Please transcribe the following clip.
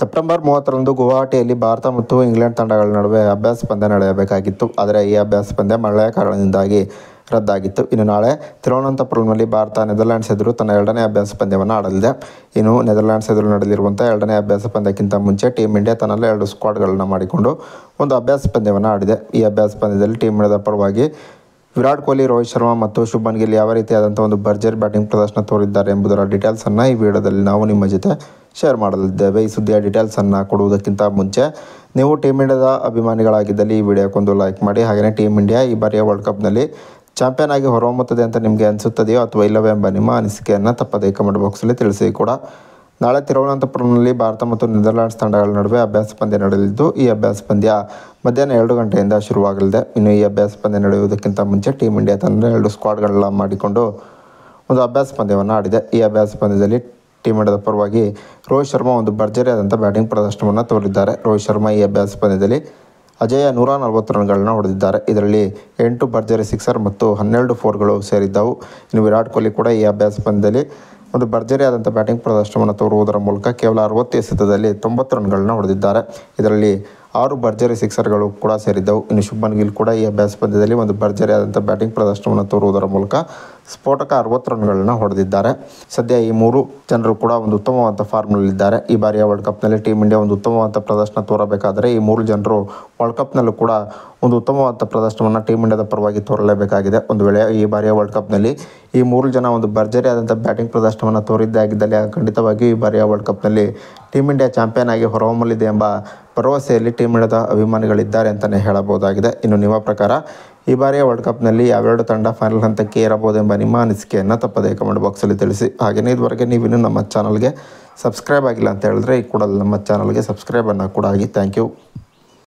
September ಮೂವತ್ತರಂದು ಗುವಾಹಟಿಯಲ್ಲಿ ಭಾರತ ಮತ್ತು ಇಂಗ್ಲೆಂಡ್ ತಂಡಗಳ ನಡುವೆ ಅಭ್ಯಾಸ ಪಂದ್ಯ ನಡೆಯಬೇಕಾಗಿತ್ತು ಆದರೆ ಈ ಅಭ್ಯಾಸ ಪಂದ್ಯ ಮಳೆಯ ಕಾರಣದಿಂದಾಗಿ ರದ್ದಾಗಿತ್ತು ಇನ್ನು ನಾಳೆ ತಿರುವನಂತಪುರಂನಲ್ಲಿ ಭಾರತ ನೆದರ್ಲ್ಯಾಂಡ್ಸ್ ಎದುರು ತನ್ನ ಎರಡನೇ ಅಭ್ಯಾಸ ಪಂದ್ಯವನ್ನು ಆಡಲಿದೆ ಇನ್ನು ನೆದರ್ಲ್ಯಾಂಡ್ಸ್ ಎದುರು ನಡೆದಿರುವಂಥ ಎರಡನೇ ಅಭ್ಯಾಸ ಪಂದ್ಯಕ್ಕಿಂತ ಮುಂಚೆ ಟೀಮ್ ಇಂಡಿಯಾ ತನ್ನಲ್ಲಿ ಎರಡು ಸ್ಕ್ವಾಡ್ಗಳನ್ನು ಮಾಡಿಕೊಂಡು ಒಂದು ಅಭ್ಯಾಸ ಪಂದ್ಯವನ್ನು ಆಡಿದೆ ಈ ಅಭ್ಯಾಸ ಪಂದ್ಯದಲ್ಲಿ ಟೀಮ್ ಇಂಡಿಯಾದ ಪರವಾಗಿ ವಿರಾಟ್ ಕೊಹ್ಲಿ ರೋಹಿತ್ ಶರ್ಮಾ ಮತ್ತು ಶುಭನ್ ಗಿಲ್ ಯಾವ ರೀತಿಯಾದಂಥ ಒಂದು ಬರ್ಜರ್ ಬ್ಯಾಟಿಂಗ್ ಪ್ರದರ್ಶನ ತೋರಿದ್ದಾರೆ ಎಂಬುದರ ಡೀಟೇಲ್ಸನ್ನು ಈ ವಿಡಿಯೋದಲ್ಲಿ ನಾವು ನಿಮ್ಮ ಜೊತೆ ಶೇರ್ ಮಾಡಲಿದ್ದೇವೆ ಈ ಸುದ್ದಿಯ ಡೀಟೇಲ್ಸನ್ನು ಕೊಡುವುದಕ್ಕಿಂತ ಮುಂಚೆ ನೀವು ಟೀಮ್ ಇಂಡಿಯಾದ ಅಭಿಮಾನಿಗಳಾಗಿದ್ದಲ್ಲಿ ಈ ವಿಡಿಯೋಕ್ಕೊಂದು ಲೈಕ್ ಮಾಡಿ ಹಾಗೆಯೇ ಟೀಮ್ ಇಂಡಿಯಾ ಈ ಬಾರಿಯ ವರ್ಲ್ಡ್ ಕಪ್ನಲ್ಲಿ ಚಾಂಪಿಯನ್ ಆಗಿ ಹೊರಹೊಮ್ಮುತ್ತದೆ ಅಂತ ನಿಮಗೆ ಅನಿಸುತ್ತದೆಯೋ ಅಥವಾ ಇಲ್ಲವೇ ಎಂಬ ನಿಮ್ಮ ಅನಿಸಿಕೆಯನ್ನು ತಪ್ಪದೇ ಕಮೆಂಟ್ ಬಾಕ್ಸಲ್ಲಿ ತಿಳಿಸಿ ಕೂಡ ನಾಳೆ ತಿರುವನಂತಪುರಂನಲ್ಲಿ ಭಾರತ ಮತ್ತು ನೆದರ್ಲ್ಯಾಂಡ್ಸ್ ತಂಡಗಳ ನಡುವೆ ಅಭ್ಯಾಸ ಪಂದ್ಯ ನಡೆಯಲಿದ್ದು ಈ ಅಭ್ಯಾಸ ಪಂದ್ಯ ಮಧ್ಯಾಹ್ನ ಎರಡು ಗಂಟೆಯಿಂದ ಶುರುವಾಗಲಿದೆ ಇನ್ನು ಈ ಅಭ್ಯಾಸ ಪಂದ್ಯ ನಡೆಯುವುದಕ್ಕಿಂತ ಮುಂಚೆ ಟೀಮ್ ಇಂಡಿಯಾ ತಂಡ ಎರಡು ಸ್ಕ್ವಾಡ್ಗಳನ್ನ ಮಾಡಿಕೊಂಡು ಒಂದು ಅಭ್ಯಾಸ ಪಂದ್ಯವನ್ನು ಆಡಿದೆ ಈ ಅಭ್ಯಾಸ ಪಂದ್ಯದಲ್ಲಿ ಟೀಮ್ ಇಂಡಿಯಾದ ಪರವಾಗಿ ರೋಹಿತ್ ಶರ್ಮಾ ಒಂದು ಭರ್ಜರಿಯಾದಂಥ ಬ್ಯಾಟಿಂಗ್ ಪ್ರದರ್ಶನವನ್ನು ತೋರಿದ್ದಾರೆ ರೋಹಿತ್ ಶರ್ಮಾ ಈ ಅಭ್ಯಾಸ ಪಂದ್ಯದಲ್ಲಿ ಅಜಯ ನೂರ ನಲವತ್ತು ರನ್ಗಳನ್ನು ಹೊಡೆದಿದ್ದಾರೆ ಇದರಲ್ಲಿ ಎಂಟು ಭರ್ಜರಿ ಸಿಕ್ಸರ್ ಮತ್ತು ಹನ್ನೆರಡು ಫೋರ್ಗಳು ಸೇರಿದ್ದವು ಇನ್ನು ವಿರಾಟ್ ಕೊಹ್ಲಿ ಕೂಡ ಈ ಅಭ್ಯಾಸ ಪಂದ್ಯದಲ್ಲಿ ಒಂದು ಭರ್ಜರಿಯಾದಂಥ ಬ್ಯಾಟಿಂಗ್ ಪ್ರದರ್ಶನವನ್ನು ತೋರುವುದರ ಮೂಲಕ ಕೇವಲ ಅರವತ್ತು ಎಸೆತದಲ್ಲಿ ತೊಂಬತ್ತು ರನ್ಗಳನ್ನು ಹೊಡೆದಿದ್ದಾರೆ ಇದರಲ್ಲಿ ಆರು ಭರ್ಜರಿ ಸಿಕ್ಸರ್ಗಳು ಕೂಡ ಸೇರಿದ್ದವು ಇನ್ನು ಶುಭನ್ ಗಿಲ್ ಕೂಡ ಈ ಅಭ್ಯಾಸ ಪಂದ್ಯದಲ್ಲಿ ಒಂದು ಭರ್ಜರಿ ಆದಂಥ ಬ್ಯಾಟಿಂಗ್ ಪ್ರದರ್ಶನವನ್ನು ತೋರುವುದರ ಮೂಲಕ ಸ್ಫೋಟಕ ಅರವತ್ತು ರನ್ಗಳನ್ನು ಹೊಡೆದಿದ್ದಾರೆ ಸದ್ಯ ಈ ಮೂರು ಜನರು ಕೂಡ ಒಂದು ಉತ್ತಮವಾದ ಫಾರ್ಮ್ನಲ್ಲಿದ್ದಾರೆ ಈ ಬಾರಿಯ ವರ್ಲ್ಡ್ ಕಪ್ನಲ್ಲಿ ಟೀಮ್ ಇಂಡಿಯಾ ಒಂದು ಉತ್ತಮವಾದ ಪ್ರದರ್ಶನ ತೋರಬೇಕಾದರೆ ಈ ಮೂರು ಜನರು ವರ್ಲ್ಡ್ ಕಪ್ನಲ್ಲೂ ಕೂಡ ಒಂದು ಉತ್ತಮವಾದ ಪ್ರದರ್ಶನವನ್ನು ಟೀಮ್ ಇಂಡಿಯಾದ ಪರವಾಗಿ ತೋರಲೇಬೇಕಾಗಿದೆ ಒಂದು ವೇಳೆ ಈ ಬಾರಿಯ ವರ್ಲ್ಡ್ ಕಪ್ನಲ್ಲಿ ಈ ಮೂರು ಜನ ಒಂದು ಭರ್ಜರಿ ಆದಂಥ ಬ್ಯಾಟಿಂಗ್ ಪ್ರದರ್ಶನವನ್ನು ತೋರಿದ್ದಾಗಿದ್ದಲ್ಲಿ ಖಂಡಿತವಾಗಿ ಈ ಬಾರಿಯ ವರ್ಲ್ಡ್ ಕಪ್ನಲ್ಲಿ ಟೀಮ್ ಇಂಡಿಯಾ ಚಾಂಪಿಯನ್ ಆಗಿ ಹೊರಹೊಮ್ಮಲಿದೆ ಎಂಬ ಭರವಸೆಯಲ್ಲಿ ಟೀಮ್ ಇಂಡಿಯಾದ ಅಭಿಮಾನಿಗಳಿದ್ದಾರೆ ಅಂತಲೇ ಹೇಳಬಹುದಾಗಿದೆ ಇನ್ನು ನಿಮ್ಮ ಪ್ರಕಾರ ಈ ಬಾರಿಯ ವರ್ಲ್ಡ್ ಕಪ್ನಲ್ಲಿ ಯಾವೆರಡು ತಂಡ ಫೈನಲ್ ಹಂತಕ್ಕೆ ಎಂಬ ನಿಮ್ಮ ಅನಿಸಿಕೆಯನ್ನು ತಪ್ಪದೇ ಕಮೆಂಟ್ ಬಾಕ್ಸಲ್ಲಿ ತಿಳಿಸಿ ಹಾಗೆಯೇ ಇದುವರೆಗೆ ನೀವಿನ್ನೂ ನಮ್ಮ ಚಾನಲ್ಗೆ ಸಬ್ಸ್ಕ್ರೈಬ್ ಆಗಿಲ್ಲ ಅಂತ ಹೇಳಿದ್ರೆ ಈ ಕೂಡ ನಮ್ಮ ಚಾನಲ್ಗೆ ಸಬ್ಸ್ಕ್ರೈಬನ್ನು ಕೂಡ ಆಗಿ ಥ್ಯಾಂಕ್ ಯು